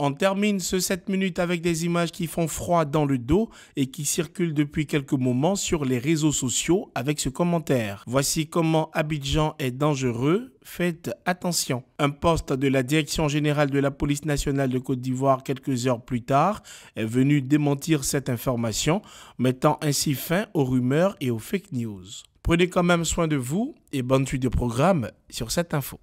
On termine ce 7 minutes avec des images qui font froid dans le dos et qui circulent depuis quelques moments sur les réseaux sociaux avec ce commentaire. Voici comment Abidjan est dangereux. Faites attention. Un poste de la Direction générale de la police nationale de Côte d'Ivoire quelques heures plus tard est venu démentir cette information, mettant ainsi fin aux rumeurs et aux fake news. Prenez quand même soin de vous et bonne suite de programme sur cette info.